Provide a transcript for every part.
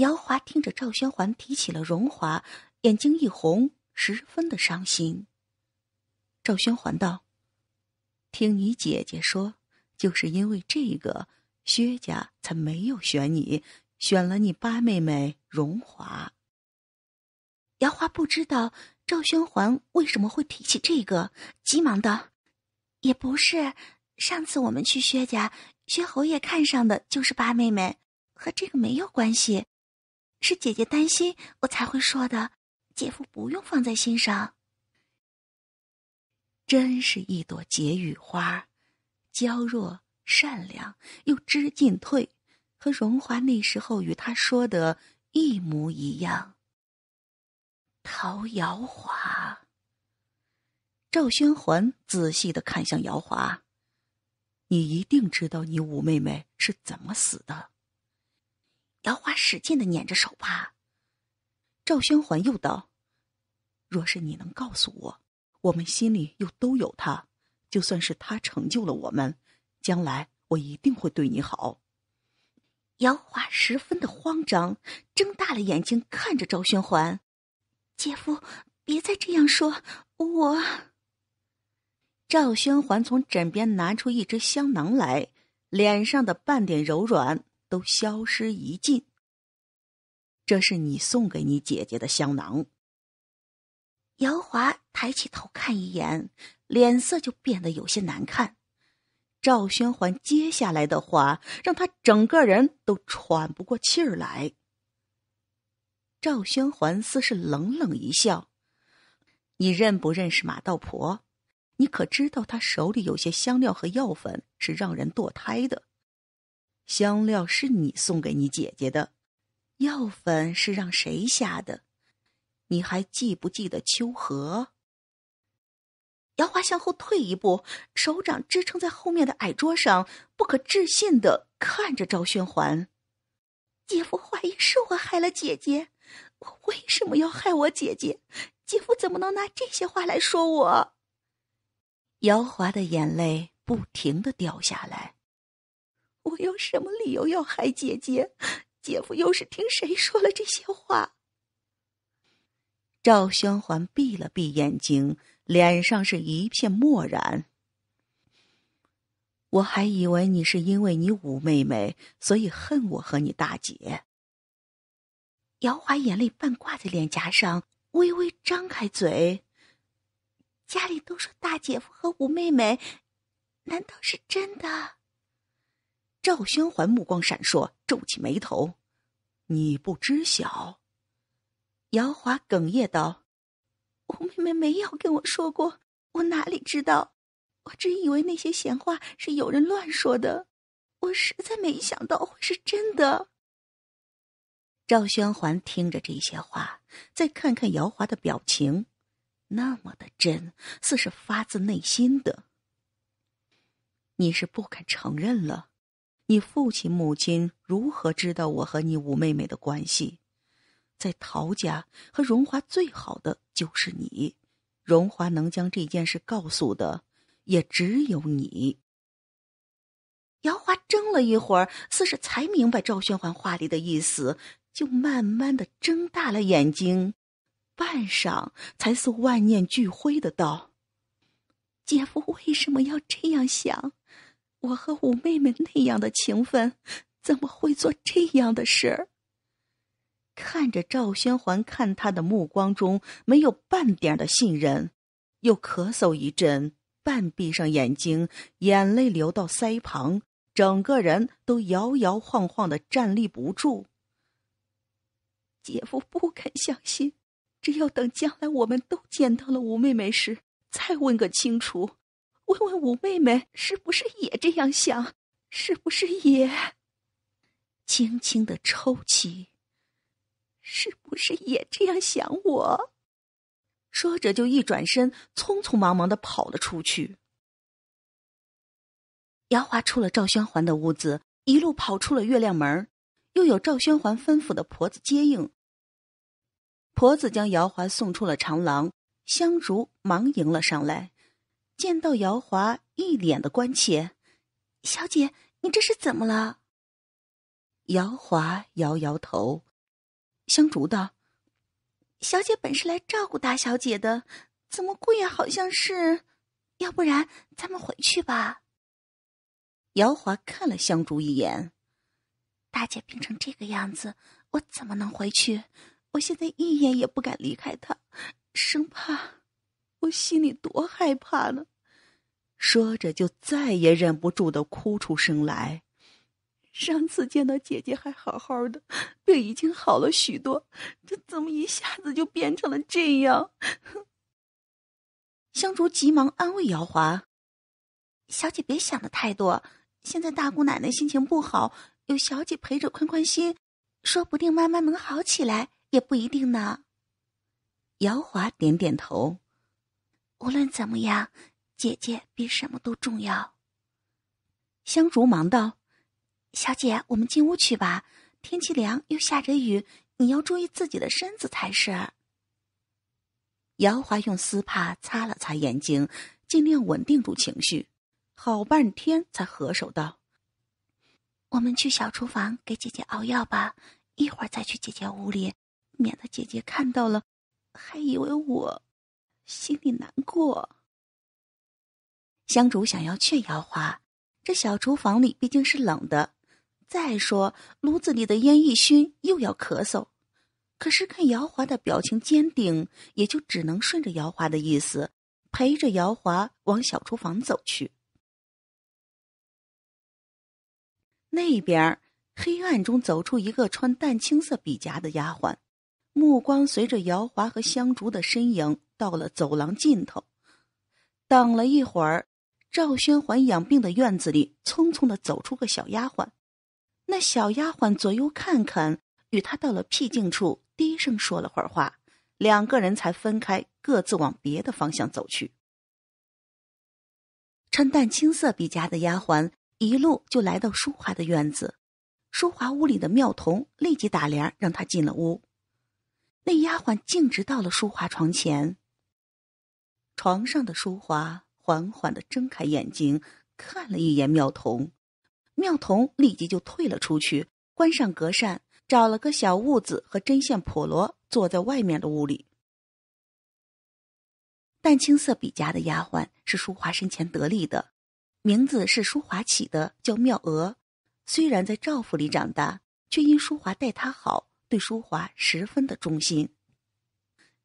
姚华听着赵宣环提起了荣华，眼睛一红，十分的伤心。赵宣环道：“听你姐姐说，就是因为这个，薛家才没有选你，选了你八妹妹荣华。”姚华不知道赵宣环为什么会提起这个，急忙道：“也不是，上次我们去薛家，薛侯爷看上的就是八妹妹，和这个没有关系。”是姐姐担心我才会说的，姐夫不用放在心上。真是一朵解语花，娇弱善良又知进退，和荣华那时候与他说的一模一样。陶瑶华，赵宣环仔细的看向瑶华，你一定知道你五妹妹是怎么死的。姚华使劲的捻着手帕。赵宣环又道：“若是你能告诉我，我们心里又都有他，就算是他成就了我们，将来我一定会对你好。”姚华十分的慌张，睁大了眼睛看着赵宣环：“姐夫，别再这样说，我。”赵宣环从枕边拿出一只香囊来，脸上的半点柔软。都消失一尽。这是你送给你姐姐的香囊。姚华抬起头看一眼，脸色就变得有些难看。赵宣环接下来的话让他整个人都喘不过气儿来。赵宣环似是冷冷一笑：“你认不认识马道婆？你可知道她手里有些香料和药粉是让人堕胎的？”香料是你送给你姐姐的，药粉是让谁下的？你还记不记得秋荷？姚华向后退一步，手掌支撑在后面的矮桌上，不可置信的看着赵宣环。姐夫怀疑是我害了姐姐，我为什么要害我姐姐？姐夫怎么能拿这些话来说我？姚华的眼泪不停的掉下来。有什么理由要害姐姐？姐夫又是听谁说了这些话？赵宣环闭了闭眼睛，脸上是一片漠然。我还以为你是因为你五妹妹，所以恨我和你大姐。姚华眼泪半挂在脸颊上，微微张开嘴。家里都说大姐夫和五妹妹，难道是真的？赵宣环目光闪烁，皱起眉头：“你不知晓。”姚华哽咽道：“我妹妹没有跟我说过，我哪里知道？我只以为那些闲话是有人乱说的，我实在没想到会是真的。”赵宣环听着这些话，再看看姚华的表情，那么的真，似是发自内心的。你是不肯承认了？你父亲、母亲如何知道我和你五妹妹的关系？在陶家和荣华最好的就是你，荣华能将这件事告诉的也只有你。姚华怔了一会儿，似是才明白赵宣焕话里的意思，就慢慢的睁大了眼睛，半晌，才似万念俱灰的道：“姐夫为什么要这样想？”我和五妹妹那样的情分，怎么会做这样的事儿？看着赵宣环看他的目光中没有半点的信任，又咳嗽一阵，半闭上眼睛，眼泪流到腮旁，整个人都摇摇晃晃的站立不住。姐夫不肯相信，只有等将来我们都见到了五妹妹时，再问个清楚。问问五妹妹是不是也这样想？是不是也轻轻的抽泣？是不是也这样想我？说着，就一转身，匆匆忙忙的跑了出去。姚华出了赵宣环的屋子，一路跑出了月亮门，又有赵宣环吩咐的婆子接应。婆子将姚华送出了长廊，香如忙迎了上来。见到姚华一脸的关切，小姐，你这是怎么了？姚华摇摇头，香烛道：“小姐本是来照顾大小姐的，怎么姑爷好像是？要不然咱们回去吧。”姚华看了香烛一眼：“大姐病成这个样子，我怎么能回去？我现在一眼也不敢离开她，生怕……我心里多害怕呢。”说着，就再也忍不住的哭出声来。上次见到姐姐还好好的，病已经好了许多，这怎么一下子就变成了这样？香竹急忙安慰姚华：“小姐别想的太多，现在大姑奶奶心情不好，有小姐陪着宽宽心，说不定慢慢能好起来，也不一定呢。”姚华点点头：“无论怎么样。”姐姐比什么都重要。香竹忙道：“小姐，我们进屋去吧。天气凉，又下着雨，你要注意自己的身子才是。”姚华用丝帕擦了擦眼睛，尽量稳定住情绪，好半天才合手道：“我们去小厨房给姐姐熬药吧，一会儿再去姐姐屋里，免得姐姐看到了，还以为我心里难过。”香烛想要劝姚华，这小厨房里毕竟是冷的，再说炉子里的烟一熏又要咳嗽。可是看姚华的表情坚定，也就只能顺着姚华的意思，陪着姚华往小厨房走去。那边黑暗中走出一个穿淡青色笔夹的丫鬟，目光随着姚华和香烛的身影到了走廊尽头，等了一会儿。赵宣环养病的院子里，匆匆的走出个小丫鬟。那小丫鬟左右看看，与他到了僻静处，低声说了会儿话，两个人才分开，各自往别的方向走去。穿淡青色比家的丫鬟一路就来到淑华的院子，淑华屋里的妙童立即打帘让她进了屋。那丫鬟径直到了淑华床前。床上的淑华。缓缓的睁开眼睛，看了一眼妙童，妙童立即就退了出去，关上隔扇，找了个小屋子和针线婆罗坐在外面的屋里。淡青色笔家的丫鬟是淑华生前得力的，名字是淑华起的，叫妙娥。虽然在赵府里长大，却因淑华待她好，对淑华十分的忠心。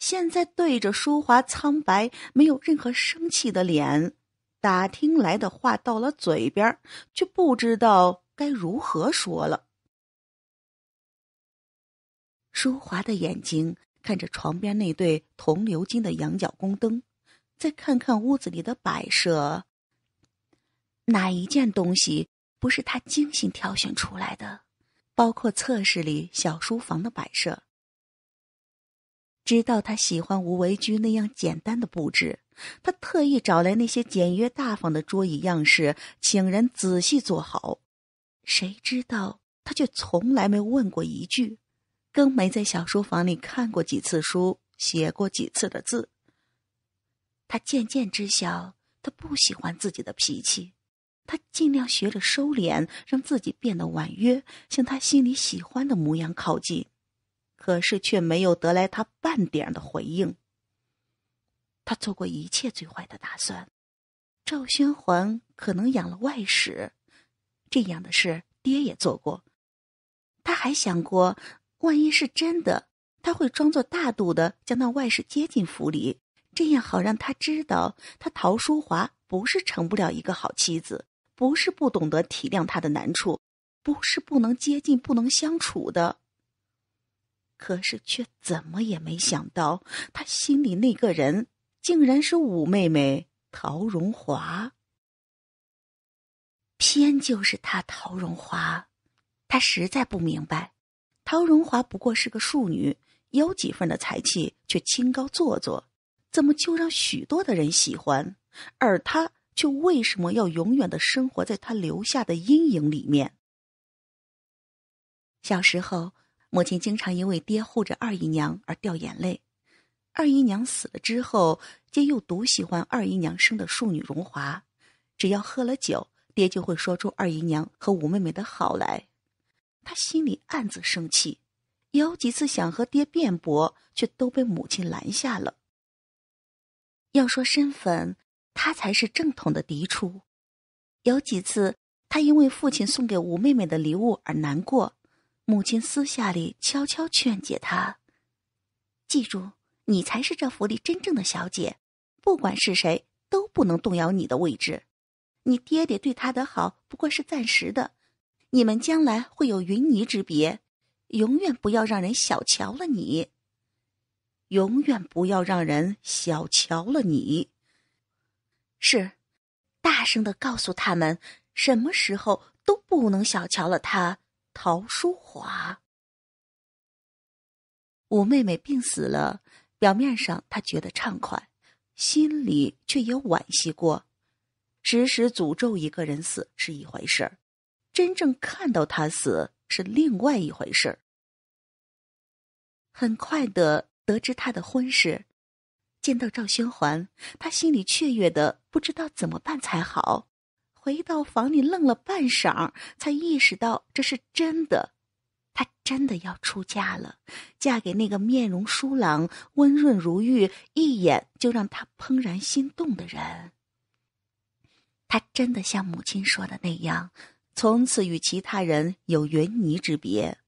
现在对着舒华苍白、没有任何生气的脸，打听来的话到了嘴边，却不知道该如何说了。舒华的眼睛看着床边那对铜鎏金的羊角宫灯，再看看屋子里的摆设，哪一件东西不是他精心挑选出来的？包括侧室里小书房的摆设。知道他喜欢吴为居那样简单的布置，他特意找来那些简约大方的桌椅样式，请人仔细做好。谁知道他却从来没问过一句，更没在小书房里看过几次书，写过几次的字。他渐渐知晓，他不喜欢自己的脾气，他尽量学着收敛，让自己变得婉约，向他心里喜欢的模样靠近。可是却没有得来他半点的回应。他做过一切最坏的打算，赵宣环可能养了外史，这样的事爹也做过。他还想过，万一是真的，他会装作大度的将那外史接进府里，这样好让他知道，他陶淑华不是成不了一个好妻子，不是不懂得体谅他的难处，不是不能接近、不能相处的。可是，却怎么也没想到，他心里那个人，竟然是五妹妹陶荣华。偏就是她陶荣华，他实在不明白，陶荣华不过是个庶女，有几分的才气，却清高做作，怎么就让许多的人喜欢？而他却为什么要永远的生活在他留下的阴影里面？小时候。母亲经常因为爹护着二姨娘而掉眼泪，二姨娘死了之后，爹又独喜欢二姨娘生的庶女荣华，只要喝了酒，爹就会说出二姨娘和五妹妹的好来。他心里暗自生气，有几次想和爹辩驳，却都被母亲拦下了。要说身份，他才是正统的嫡出。有几次，他因为父亲送给五妹妹的礼物而难过。母亲私下里悄悄劝解他：“记住，你才是这府里真正的小姐，不管是谁都不能动摇你的位置。你爹爹对他的好不过是暂时的，你们将来会有云泥之别。永远不要让人小瞧了你，永远不要让人小瞧了你。是，大声的告诉他们，什么时候都不能小瞧了他。”陶淑华，五妹妹病死了。表面上她觉得畅快，心里却也惋惜过。时时诅咒一个人死是一回事儿，真正看到他死是另外一回事儿。很快的得知他的婚事，见到赵宣环，他心里雀跃的不知道怎么办才好。回到房里，愣了半晌，才意识到这是真的。她真的要出嫁了，嫁给那个面容疏朗、温润如玉、一眼就让她怦然心动的人。他真的像母亲说的那样，从此与其他人有云泥之别。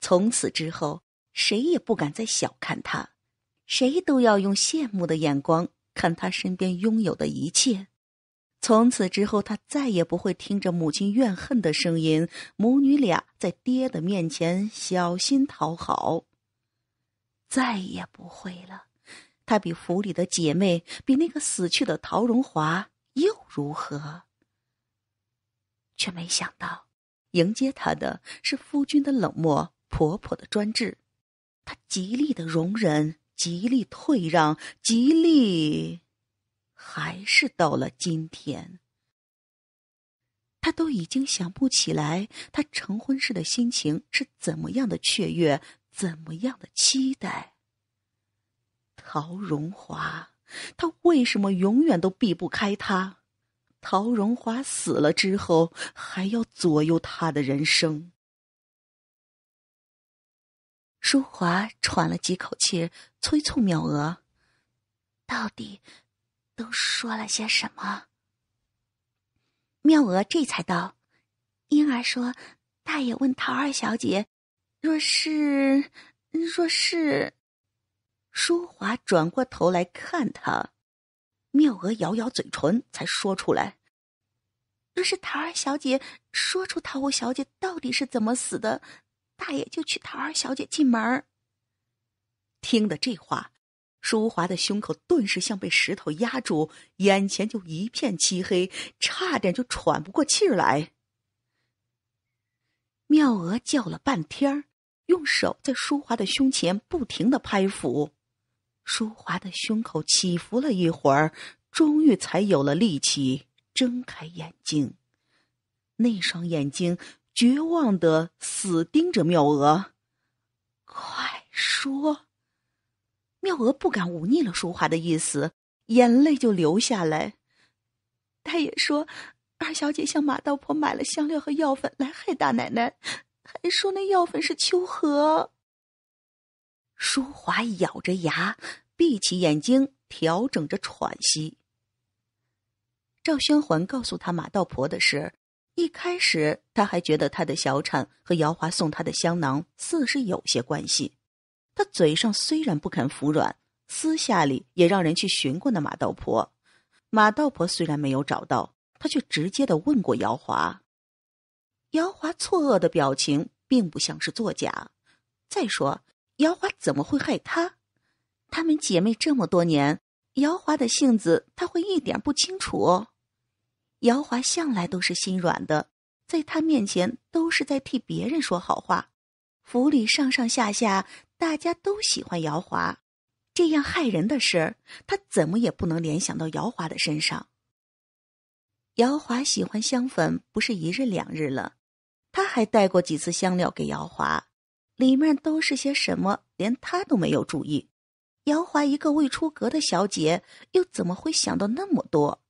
从此之后，谁也不敢再小看他，谁都要用羡慕的眼光看他身边拥有的一切。从此之后，她再也不会听着母亲怨恨的声音。母女俩在爹的面前小心讨好，再也不会了。她比府里的姐妹，比那个死去的陶荣华又如何？却没想到，迎接她的是夫君的冷漠，婆婆的专制。她极力的容忍，极力退让，极力。还是到了今天，他都已经想不起来，他成婚时的心情是怎么样的雀跃，怎么样的期待。陶荣华，他为什么永远都避不开他？陶荣华死了之后，还要左右他的人生？淑华喘了几口气，催促妙娥：“到底？”都说了些什么？妙娥这才道：“婴儿说，大爷问桃二小姐，若是若是，淑华转过头来看她，妙娥咬咬嘴唇，才说出来：若是桃二小姐说出桃五小姐到底是怎么死的，大爷就娶桃二小姐进门听的这话。淑华的胸口顿时像被石头压住，眼前就一片漆黑，差点就喘不过气来。妙娥叫了半天儿，用手在淑华的胸前不停的拍抚，淑华的胸口起伏了一会儿，终于才有了力气睁开眼睛。那双眼睛绝望的死盯着妙娥，快说。妙娥不敢忤逆了淑华的意思，眼泪就流下来。他也说，二小姐向马道婆买了香料和药粉来害大奶奶，还说那药粉是秋荷。淑华咬着牙，闭起眼睛，调整着喘息。赵宣环告诉他马道婆的事，一开始他还觉得他的小产和姚华送他的香囊似是有些关系。他嘴上虽然不肯服软，私下里也让人去寻过那马道婆。马道婆虽然没有找到，他却直接的问过姚华。姚华错愕的表情并不像是作假。再说，姚华怎么会害他？她们姐妹这么多年，姚华的性子她会一点不清楚。姚华向来都是心软的，在她面前都是在替别人说好话，府里上上下下。大家都喜欢姚华，这样害人的事儿，他怎么也不能联想到姚华的身上。姚华喜欢香粉不是一日两日了，他还带过几次香料给姚华，里面都是些什么，连他都没有注意。姚华一个未出阁的小姐，又怎么会想到那么多？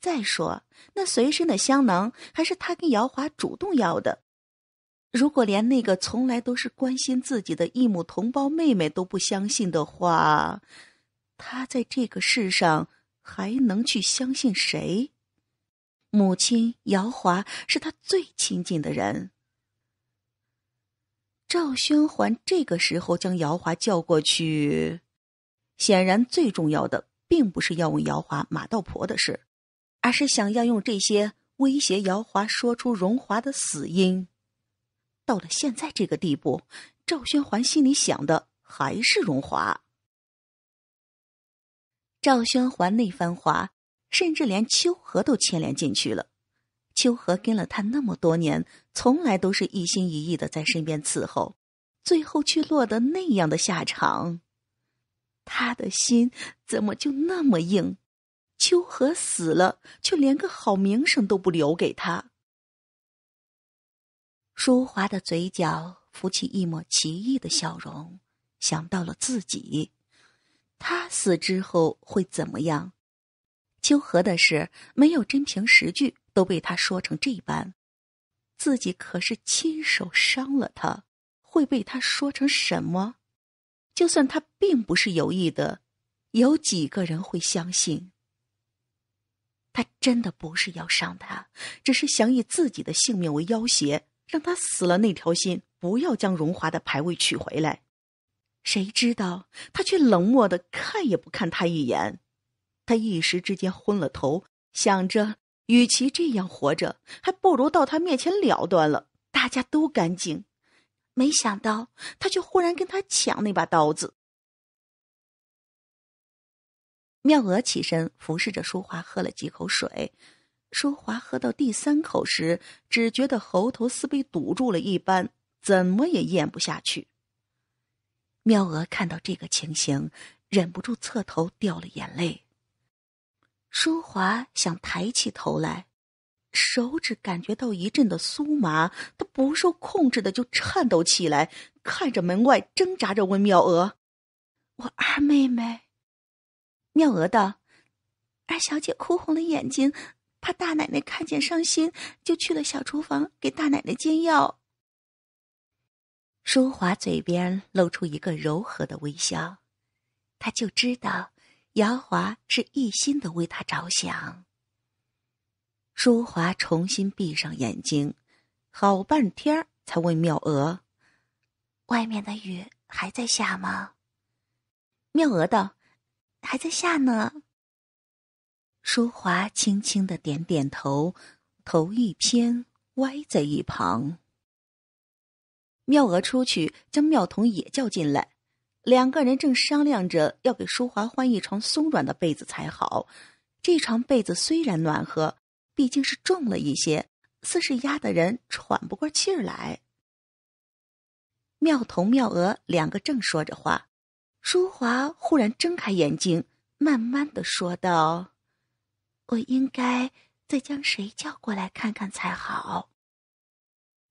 再说那随身的香囊，还是他跟姚华主动要的。如果连那个从来都是关心自己的异母同胞妹妹都不相信的话，他在这个世上还能去相信谁？母亲姚华是他最亲近的人。赵宣环这个时候将姚华叫过去，显然最重要的并不是要问姚华马道婆的事，而是想要用这些威胁姚华说出荣华的死因。到了现在这个地步，赵宣怀心里想的还是荣华。赵宣怀那番话，甚至连秋荷都牵连进去了。秋荷跟了他那么多年，从来都是一心一意的在身边伺候，最后却落得那样的下场。他的心怎么就那么硬？秋荷死了，却连个好名声都不留给他。舒华的嘴角浮起一抹奇异的笑容，想到了自己，他死之后会怎么样？秋荷的事没有真凭实据，都被他说成这般，自己可是亲手伤了他，会被他说成什么？就算他并不是有意的，有几个人会相信？他真的不是要伤他，只是想以自己的性命为要挟。让他死了那条心，不要将荣华的牌位取回来。谁知道他却冷漠的看也不看他一眼。他一时之间昏了头，想着与其这样活着，还不如到他面前了断了，大家都干净。没想到他却忽然跟他抢那把刀子。妙娥起身服侍着淑华喝了几口水。淑华喝到第三口时，只觉得喉头似被堵住了一般，怎么也咽不下去。妙娥看到这个情形，忍不住侧头掉了眼泪。淑华想抬起头来，手指感觉到一阵的酥麻，她不受控制的就颤抖起来，看着门外挣扎着问妙娥：“我二妹妹。”妙娥道：“二小姐哭红了眼睛。”怕大奶奶看见伤心，就去了小厨房给大奶奶煎药。淑华嘴边露出一个柔和的微笑，他就知道姚华是一心的为他着想。淑华重新闭上眼睛，好半天儿才问妙娥：“外面的雨还在下吗？”妙娥道：“还在下呢。”淑华轻轻的点点头，头一偏歪在一旁。妙娥出去将妙童也叫进来，两个人正商量着要给淑华换一床松软的被子才好。这床被子虽然暖和，毕竟是重了一些，似是压得人喘不过气儿来。妙童、妙娥两个正说着话，淑华忽然睁开眼睛，慢慢的说道。我应该再将谁叫过来看看才好？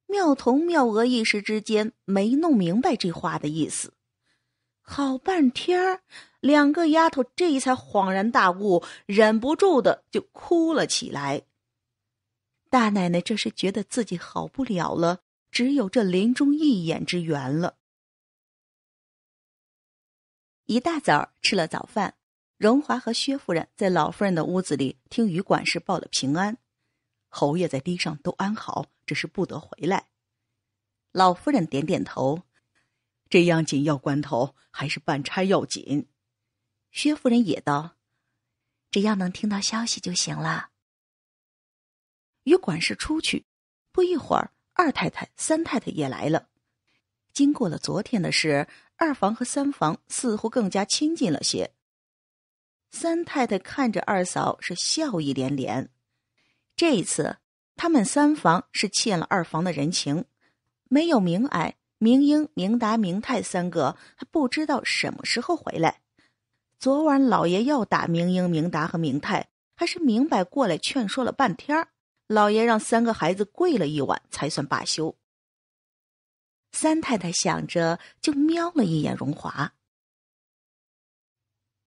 妙童妙娥一时之间没弄明白这话的意思，好半天儿，两个丫头这才恍然大悟，忍不住的就哭了起来。大奶奶这是觉得自己好不了了，只有这临终一眼之缘了。一大早吃了早饭。荣华和薛夫人在老夫人的屋子里听于管事报了平安，侯爷在堤上都安好，只是不得回来。老夫人点点头，这样紧要关头还是办差要紧。薛夫人也道：“只要能听到消息就行了。”于管事出去，不一会儿，二太太、三太太也来了。经过了昨天的事，二房和三房似乎更加亲近了些。三太太看着二嫂是笑意连连。这一次，他们三房是欠了二房的人情。没有明矮、明英、明达、明泰三个还不知道什么时候回来。昨晚老爷要打明英、明达和明泰，还是明白过来劝说了半天儿，老爷让三个孩子跪了一晚才算罢休。三太太想着，就瞄了一眼荣华。